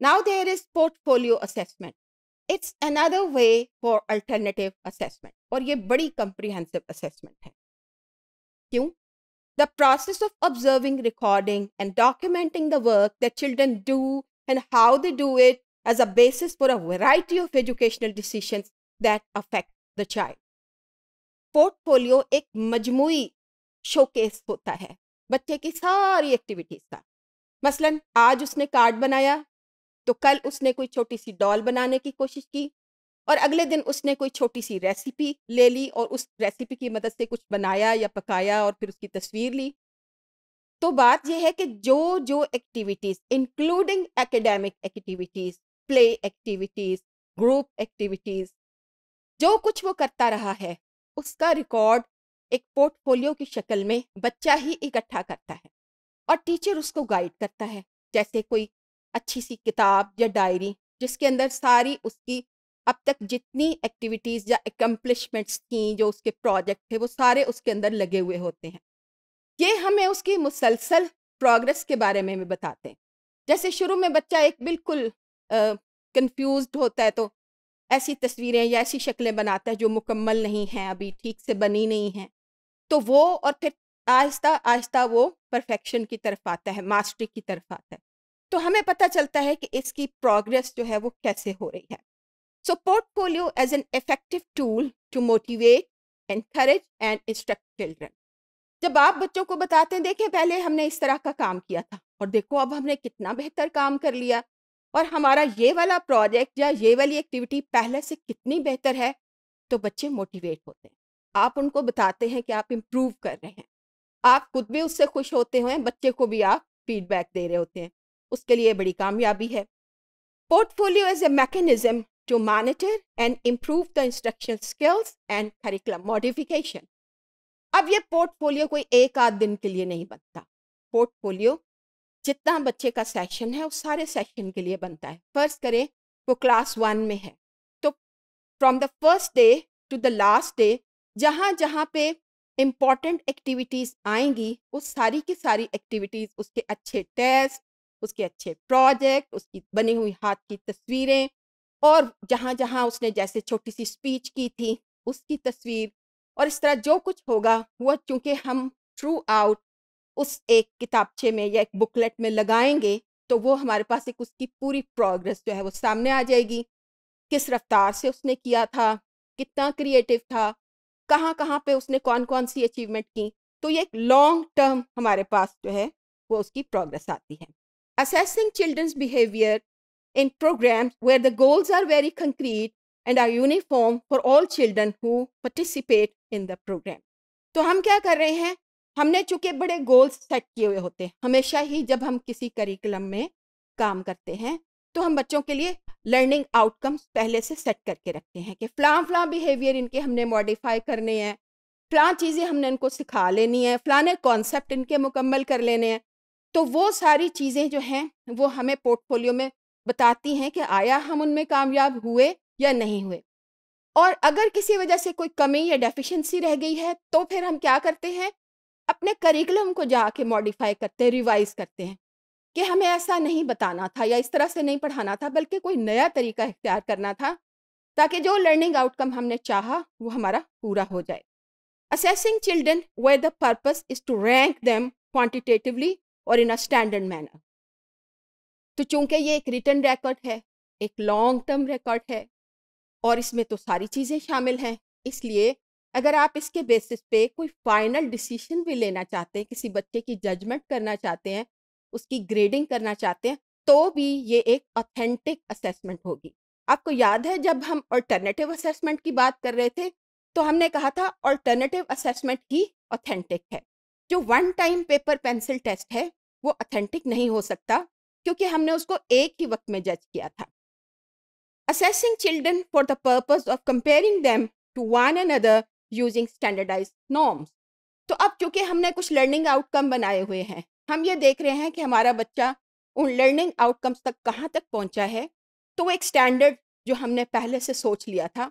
Now there is portfolio assessment. It's another way for alternative assessment Or a very comprehensive assessment है. The process of observing, recording and documenting the work that children do and how they do it as a basis for a variety of educational decisions that affect the child. Portfolio ek मजमुई showcase होता है बच्चे की सारी activities का मसलन आज उसने card बनाया तो कल उसने कोई छोटी सी डॉल बनाने की कोशिश की और अगले दिन उसने कोई छोटी सी रेसिपी ले ली और उस रेसिपी की मदद से कुछ बनाया या पकाया और फिर उसकी तस्वीर ली तो बात यह है कि जो जो activities including academic activities play activities group activities जो कुछ वो करता रहा है उसका रिकॉर्ड एक पोर्टफोलियो की शक्ल में बच्चा ही इकट्ठा करता है और टीचर उसको गाइड करता है जैसे कोई अच्छी सी किताब या डायरी जिसके अंदर सारी उसकी अब तक जितनी एक्टिविटीज़ या एकम्पलिशमेंट्स थी जो उसके प्रोजेक्ट थे वो सारे उसके अंदर लगे हुए होते हैं ये हमें उसकी मुसलसल प्रोग्रेस के बारे में भी बताते हैं जैसे शुरू में बच्चा एक बिल्कुल कंफ्यूज होता है तो ऐसी तस्वीरें या ऐसी शक्लें बनाता है जो मुकम्मल नहीं हैं अभी ठीक से बनी नहीं हैं तो वो और फिर आहिस्ता आहिस्ता वो परफेक्शन की तरफ आता है मास्टरी की तरफ आता है तो हमें पता चलता है कि इसकी प्रोग्रेस जो है वो कैसे हो रही है so portfolio as an effective tool to motivate encourage and instruct children जब आप बच्चों को बताते हैं देखें पहले हमने इस तरह का काम किया था और देखो अब हमने कितना बेहतर काम कर लिया और हमारा ये वाला प्रोजेक्ट या ये वाली एक्टिविटी पहले से कितनी बेहतर है तो बच्चे मोटिवेट होते हैं आप उनको बताते हैं कि आप इम्प्रूव कर रहे हैं आप खुद भी उससे खुश होते हैं बच्चे को भी आप फीडबैक दे रहे होते हैं उसके लिए बड़ी कामयाबी है portfolio is a mechanism to monitor and improve the instruction skills and curriculum modification अब ये पोर्टफोलियो कोई एक आध दिन के लिए नहीं बनता पोर्टफोलियो जितना बच्चे का सेशन है उस सारे सेशन के लिए बनता है फर्स्ट करें वो क्लास वन में है तो from the first day to the last day जहाँ जहाँ पे इम्पॉर्टेंट एक्टिविटीज़ आएंगी उस सारी की सारी एक्टिविटीज़ उसके अच्छे टेस्ट उसके अच्छे प्रोजेक्ट उसकी बनी हुई हाथ की तस्वीरें और जहाँ जहाँ उसने जैसे छोटी सी स्पीच की थी उसकी तस्वीर और इस तरह जो कुछ होगा वह चूँकि हम थ्रू आउट उस एक किताबचे में या एक बुकलेट में लगाएंगे तो वो हमारे पास एक उसकी पूरी प्रोग्रेस जो है वो सामने आ जाएगी किस रफ्तार से उसने किया था कितना क्रिएटिव था कहाँ कहाँ पे उसने कौन कौन सी अचीवमेंट की तो ये एक लॉन्ग टर्म हमारे पास जो है वो उसकी प्रोग्रेस आती है assessing children's behavior in programs where the goals are very concrete and are uniform for all children who participate in the program तो हम क्या कर रहे हैं हमने चूंकि बड़े गोल्स सेट किए हुए होते हैं हमेशा ही जब हम किसी करिकुलम में काम करते हैं तो हम बच्चों के लिए लर्निंग आउटकम्स पहले से सेट करके रखते हैं कि फ्लां फ्लां बिहेवियर इनके हमने मॉडिफाई करने हैं फ़लाँ चीज़ें हमने इनको सिखा लेनी है फ़लाने कॉन्सेप्ट इनके मुकम्मल कर लेने हैं तो वो सारी चीज़ें जो हैं वो हमें पोर्टफोलियो में बताती हैं कि आया हम उनमें कामयाब हुए या नहीं हुए और अगर किसी वजह से कोई कमी या डेफिशिएंसी रह गई है तो फिर हम क्या करते हैं अपने करिकुलम को जाके मॉडिफाई करते हैं रिवाइज करते हैं कि हमें ऐसा नहीं बताना था या इस तरह से नहीं पढ़ाना था बल्कि कोई नया तरीका इख्तियार करना था ताकि जो लर्निंग आउटकम हमने चाहा वो हमारा पूरा हो जाए असेसिंग चिल्ड्रन वे the purpose is to rank them quantitatively और इन अ स्टैंडर्ड मैनर तो चूंकि ये एक रिटर्न रिकॉर्ड है एक लॉन्ग टर्म रिकॉर्ड है और इसमें तो सारी चीज़ें शामिल हैं इसलिए अगर आप इसके बेसिस पे कोई फाइनल डिसीजन भी लेना चाहते हैं किसी बच्चे की जजमेंट करना चाहते हैं उसकी ग्रेडिंग करना चाहते हैं तो भी ये एक ऑथेंटिक असेसमेंट होगी आपको याद है जब हम ऑल्टरनेटिव असेसमेंट की बात कर रहे थे तो हमने कहा था ऑल्टरनेटिव असेसमेंट ही ऑथेंटिक है जो one time paper pencil test है वो अथेंटिक नहीं हो सकता क्योंकि हमने उसको एक ही वक्त में जज किया था children for the purpose of comparing them to one one other using standardize norms तो अब चूंकि हमने कुछ लर्निंग आउटकम बनाए हुए हैं हम ये देख रहे हैं कि हमारा बच्चा उन लर्निंग आउटकम्स तक कहाँ तक पहुँचा है तो वो एक स्टैंडर्ड जो हमने पहले से सोच लिया था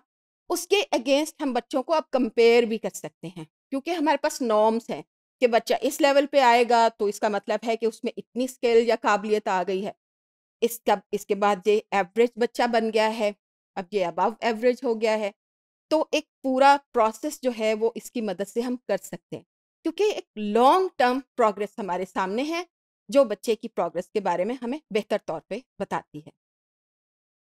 उसके अगेंस्ट हम बच्चों को अब कंपेयर भी कर सकते हैं क्योंकि हमारे पास नॉर्म्स हैं कि बच्चा इस लेवल पे आएगा तो इसका मतलब है कि उसमें इतनी स्किल या काबिलियत आ गई है इसका इसके बाद ये एवरेज बच्चा बन गया है अब ये अबव एवरेज हो गया है तो एक पूरा प्रोसेस जो है वो इसकी मदद से हम कर सकते हैं क्योंकि एक लॉन्ग टर्म प्रोग्रेस हमारे सामने है जो बच्चे की प्रोग्रेस के बारे में हमें बेहतर तौर पे बताती है